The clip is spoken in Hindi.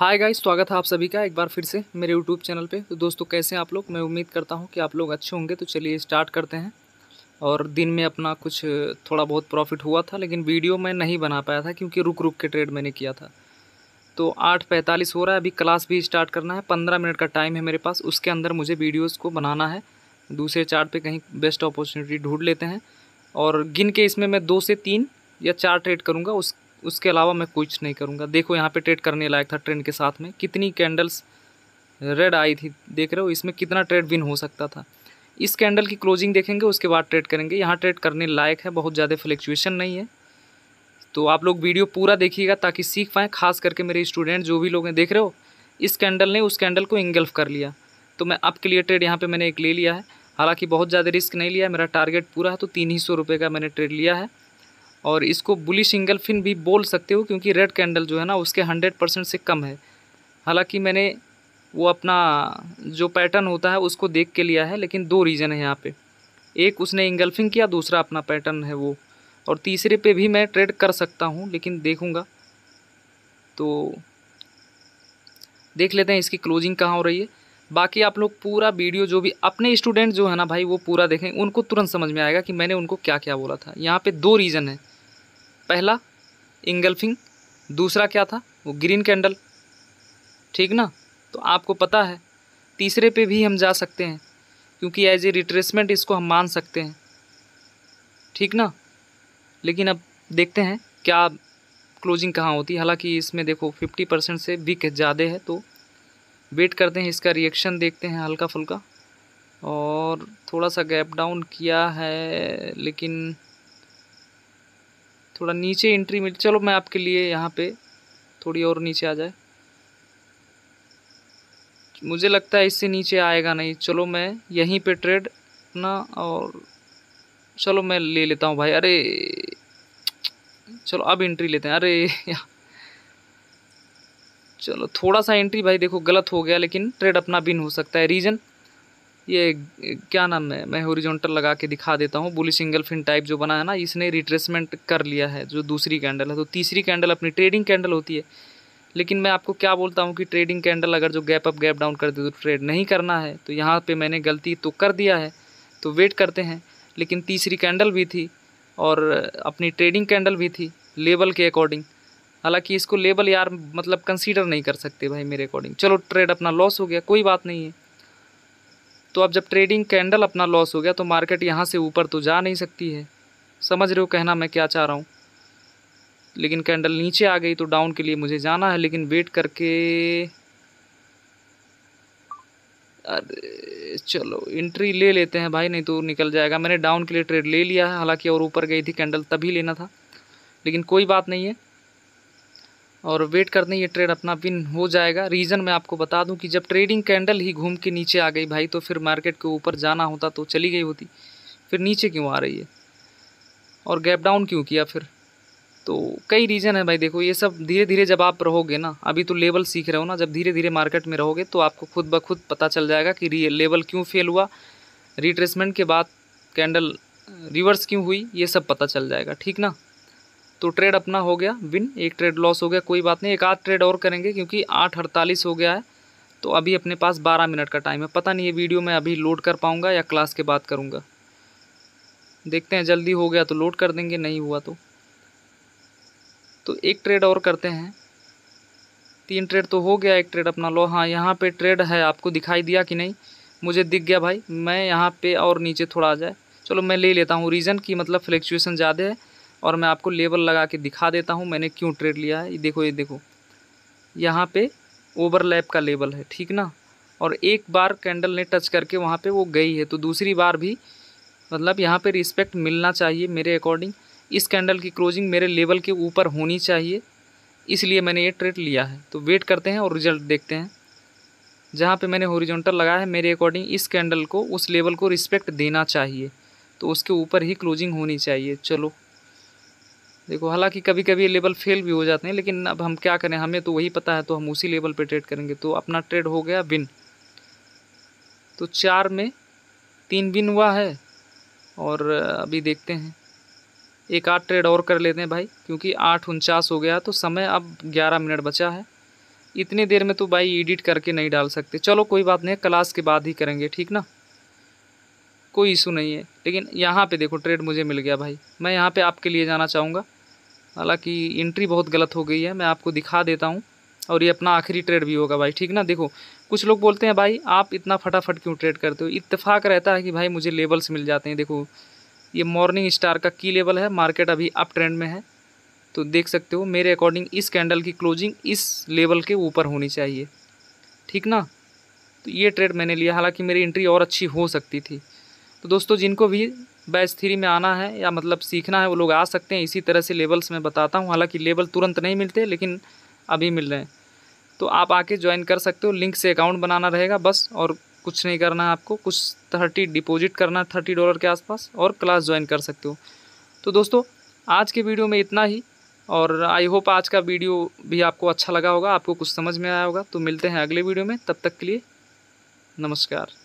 हाय गाइस स्वागत है आप सभी का एक बार फिर से मेरे यूट्यूब चैनल पे तो दोस्तों कैसे हैं आप लोग मैं उम्मीद करता हूँ कि आप लोग अच्छे होंगे तो चलिए स्टार्ट करते हैं और दिन में अपना कुछ थोड़ा बहुत प्रॉफिट हुआ था लेकिन वीडियो मैं नहीं बना पाया था क्योंकि रुक रुक के ट्रेड मैंने किया था तो आठ पैंतालीस हो रहा है अभी क्लास भी स्टार्ट करना है पंद्रह मिनट का टाइम है मेरे पास उसके अंदर मुझे वीडियोज़ को बनाना है दूसरे चार्ट कहीं बेस्ट अपॉर्चुनिटी ढूंढ लेते हैं और गिन के इसमें मैं दो से तीन या चार ट्रेड करूँगा उस उसके अलावा मैं कुछ नहीं करूँगा देखो यहाँ पे ट्रेड करने लायक था ट्रेंड के साथ में कितनी कैंडल्स रेड आई थी देख रहे हो इसमें कितना ट्रेड विन हो सकता था इस कैंडल की क्लोजिंग देखेंगे उसके बाद ट्रेड करेंगे यहाँ ट्रेड करने लायक है बहुत ज़्यादा फ्लक्चुएशन नहीं है तो आप लोग वीडियो पूरा देखिएगा ताकि सीख पाएँ खास करके मेरे स्टूडेंट जो भी लोग हैं देख रहे हो इस कैंडल ने उस कैंडल को इंगल्फ कर लिया तो मैं अब के लिए ट्रेड यहाँ पर मैंने एक ले लिया है हालाँकि बहुत ज़्यादा रिस्क नहीं लिया है मेरा टारगेट पूरा है तो तीन ही सौ रुपये का मैंने ट्रेड लिया है और इसको बुली सिंगल फिन भी बोल सकते हो क्योंकि रेड कैंडल जो है ना उसके हंड्रेड परसेंट से कम है हालांकि मैंने वो अपना जो पैटर्न होता है उसको देख के लिया है लेकिन दो रीज़न है यहाँ पे एक उसने इंगल्फिंग किया दूसरा अपना पैटर्न है वो और तीसरे पे भी मैं ट्रेड कर सकता हूँ लेकिन देखूँगा तो देख लेते हैं इसकी क्लोजिंग कहाँ हो रही है बाकी आप लोग पूरा वीडियो जो भी अपने स्टूडेंट जो है ना भाई वो पूरा देखें उनको तुरंत समझ में आएगा कि मैंने उनको क्या क्या बोला था यहाँ पे दो रीज़न है पहला इंगल्फिंग दूसरा क्या था वो ग्रीन कैंडल ठीक ना तो आपको पता है तीसरे पे भी हम जा सकते हैं क्योंकि एज ए रिट्रेसमेंट इसको हम मान सकते हैं ठीक ना लेकिन अब देखते हैं क्या क्लोजिंग कहाँ होती है हालांकि इसमें देखो फिफ्टी परसेंट से वीक ज़्यादा है तो वेट करते हैं इसका रिएक्शन देखते हैं हल्का फुल्का और थोड़ा सा गैप डाउन किया है लेकिन थोड़ा नीचे एंट्री मिल चलो मैं आपके लिए यहाँ पे थोड़ी और नीचे आ जाए मुझे लगता है इससे नीचे आएगा नहीं चलो मैं यहीं पे ट्रेड अपना और चलो मैं ले लेता हूँ भाई अरे चलो अब एंट्री लेते हैं अरे चलो थोड़ा सा एंट्री भाई देखो गलत हो गया लेकिन ट्रेड अपना बिन हो सकता है रीज़न ये क्या नाम है मैं हॉरिजॉन्टल लगा के दिखा देता हूँ बुली सिंगल फिन टाइप जो बना है ना इसने रिट्रेसमेंट कर लिया है जो दूसरी कैंडल है तो तीसरी कैंडल अपनी ट्रेडिंग कैंडल होती है लेकिन मैं आपको क्या बोलता हूँ कि ट्रेडिंग कैंडल अगर जो गैप अप गैप डाउन कर दे तो ट्रेड नहीं करना है तो यहाँ पर मैंने गलती तो कर दिया है तो वेट करते हैं लेकिन तीसरी कैंडल भी थी और अपनी ट्रेडिंग कैंडल भी थी लेवल के अकॉर्डिंग हालांकि इसको लेबल यार मतलब कंसीडर नहीं कर सकते भाई मेरे अकॉर्डिंग चलो ट्रेड अपना लॉस हो गया कोई बात नहीं है तो अब जब ट्रेडिंग कैंडल अपना लॉस हो गया तो मार्केट यहाँ से ऊपर तो जा नहीं सकती है समझ रहे हो कहना मैं क्या चाह रहा हूँ लेकिन कैंडल नीचे आ गई तो डाउन के लिए मुझे जाना है लेकिन वेट करके अरे चलो एंट्री ले लेते हैं भाई नहीं तो निकल जाएगा मैंने डाउन के लिए ट्रेड ले लिया है हालांकि और ऊपर गई थी कैंडल तभी लेना था लेकिन कोई बात नहीं है और वेट करने ये ट्रेड अपना विन हो जाएगा रीज़न मैं आपको बता दूं कि जब ट्रेडिंग कैंडल ही घूम के नीचे आ गई भाई तो फिर मार्केट के ऊपर जाना होता तो चली गई होती फिर नीचे क्यों आ रही है और गैप डाउन क्यों किया फिर तो कई रीज़न है भाई देखो ये सब धीरे धीरे जब आप रहोगे ना अभी तो लेवल सीख रहे हो ना जब धीरे धीरे मार्केट में रहोगे तो आपको खुद ब खुद पता चल जाएगा कि लेवल क्यों फेल हुआ रिट्रेसमेंट के बाद कैंडल रिवर्स क्यों हुई ये सब पता चल जाएगा ठीक ना तो ट्रेड अपना हो गया विन एक ट्रेड लॉस हो गया कोई बात नहीं एक आध ट्रेड और करेंगे क्योंकि आठ अड़तालीस हो गया है तो अभी अपने पास बारह मिनट का टाइम है पता नहीं ये वीडियो मैं अभी लोड कर पाऊँगा या क्लास के बाद करूँगा देखते हैं जल्दी हो गया तो लोड कर देंगे नहीं हुआ तो तो एक ट्रेड और करते हैं तीन ट्रेड तो हो गया एक ट्रेड अपना लो हाँ यहाँ पे ट्रेड है आपको दिखाई दिया कि नहीं मुझे दिख गया भाई मैं यहाँ पे और नीचे थोड़ा आ जाए चलो मैं ले लेता हूँ रीज़न की मतलब फ्लैक्चुएसन ज़्यादा है और मैं आपको लेबल लगा के दिखा देता हूँ मैंने क्यों ट्रेड लिया है ये देखो ये देखो यहाँ पे ओवरलैप का लेबल है ठीक ना और एक बार कैंडल ने टच करके वहाँ पे वो गई है तो दूसरी बार भी मतलब यहाँ पे रिस्पेक्ट मिलना चाहिए मेरे अकॉर्डिंग इस कैंडल की क्लोजिंग मेरे लेवल के ऊपर होनी चाहिए इसलिए मैंने ये ट्रेड लिया है तो वेट करते हैं और रिजल्ट देखते हैं जहाँ पर मैंने हॉरिजॉन्टल लगाया है मेरे अकॉर्डिंग इस कैंडल को उस लेवल को रिस्पेक्ट देना चाहिए तो उसके ऊपर ही क्लोजिंग होनी चाहिए चलो देखो हालांकि कभी कभी लेवल फेल भी हो जाते हैं लेकिन अब हम क्या करें हमें तो वही पता है तो हम उसी लेवल पे ट्रेड करेंगे तो अपना ट्रेड हो गया बिन तो चार में तीन बिन हुआ है और अभी देखते हैं एक आठ ट्रेड और कर लेते हैं भाई क्योंकि आठ उनचास हो गया तो समय अब ग्यारह मिनट बचा है इतनी देर में तो भाई एडिट करके नहीं डाल सकते चलो कोई बात नहीं क्लास के बाद ही करेंगे ठीक ना कोई इशू नहीं है लेकिन यहाँ पे देखो ट्रेड मुझे मिल गया भाई मैं यहाँ पे आपके लिए जाना चाहूँगा हालाँकि इंट्री बहुत गलत हो गई है मैं आपको दिखा देता हूँ और ये अपना आखिरी ट्रेड भी होगा भाई ठीक ना देखो कुछ लोग बोलते हैं भाई आप इतना फटाफट क्यों ट्रेड करते हो इतफाक़ रहता है कि भाई मुझे लेवल्स मिल जाते हैं देखो ये मॉर्निंग स्टार का की लेवल है मार्केट अभी अप ट्रेंड में है तो देख सकते हो मेरे अकॉर्डिंग इस कैंडल की क्लोजिंग इस लेवल के ऊपर होनी चाहिए ठीक ना तो ये ट्रेड मैंने लिया हालांकि मेरी एंट्री और अच्छी हो सकती थी तो दोस्तों जिनको भी बैच थ्री में आना है या मतलब सीखना है वो लोग आ सकते हैं इसी तरह से लेवल्स में बताता हूँ हालाँकि लेवल तुरंत नहीं मिलते लेकिन अभी मिल रहे हैं तो आप आके ज्वाइन कर सकते हो लिंक से अकाउंट बनाना रहेगा बस और कुछ नहीं करना है आपको कुछ थर्टी डिपॉजिट करना है थर्टी डॉलर के आसपास और क्लास ज्वाइन कर सकते हो तो दोस्तों आज के वीडियो में इतना ही और आई होप आज का वीडियो भी आपको अच्छा लगा होगा आपको कुछ समझ में आया होगा तो मिलते हैं अगले वीडियो में तब तक के लिए नमस्कार